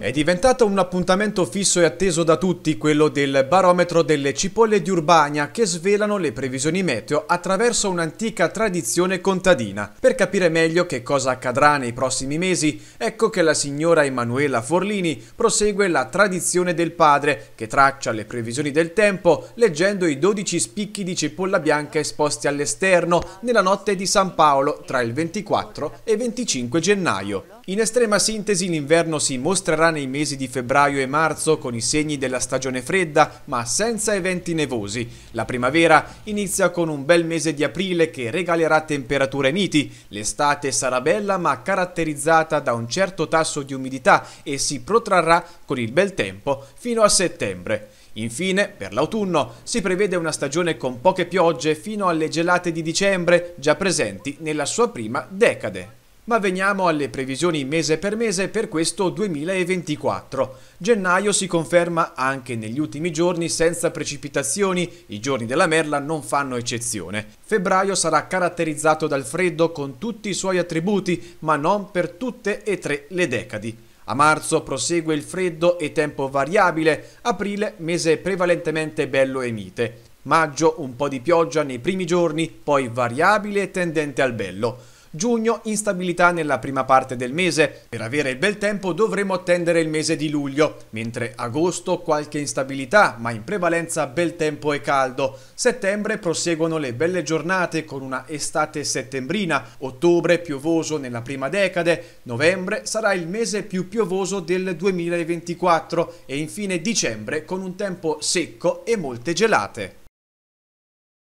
È diventato un appuntamento fisso e atteso da tutti quello del barometro delle cipolle di Urbania che svelano le previsioni meteo attraverso un'antica tradizione contadina. Per capire meglio che cosa accadrà nei prossimi mesi, ecco che la signora Emanuela Forlini prosegue la tradizione del padre che traccia le previsioni del tempo leggendo i 12 spicchi di cipolla bianca esposti all'esterno nella notte di San Paolo tra il 24 e 25 gennaio. In estrema sintesi l'inverno si mostrerà nei mesi di febbraio e marzo con i segni della stagione fredda ma senza eventi nevosi. La primavera inizia con un bel mese di aprile che regalerà temperature miti. L'estate sarà bella ma caratterizzata da un certo tasso di umidità e si protrarrà con il bel tempo fino a settembre. Infine, per l'autunno, si prevede una stagione con poche piogge fino alle gelate di dicembre già presenti nella sua prima decade. Ma veniamo alle previsioni mese per mese per questo 2024. Gennaio si conferma anche negli ultimi giorni senza precipitazioni, i giorni della merla non fanno eccezione. Febbraio sarà caratterizzato dal freddo con tutti i suoi attributi, ma non per tutte e tre le decadi. A marzo prosegue il freddo e tempo variabile, aprile mese prevalentemente bello e mite. Maggio un po' di pioggia nei primi giorni, poi variabile e tendente al bello. Giugno instabilità nella prima parte del mese. Per avere il bel tempo dovremo attendere il mese di luglio, mentre agosto qualche instabilità, ma in prevalenza bel tempo e caldo. Settembre proseguono le belle giornate con una estate settembrina, ottobre piovoso nella prima decade, novembre sarà il mese più piovoso del 2024 e infine dicembre con un tempo secco e molte gelate.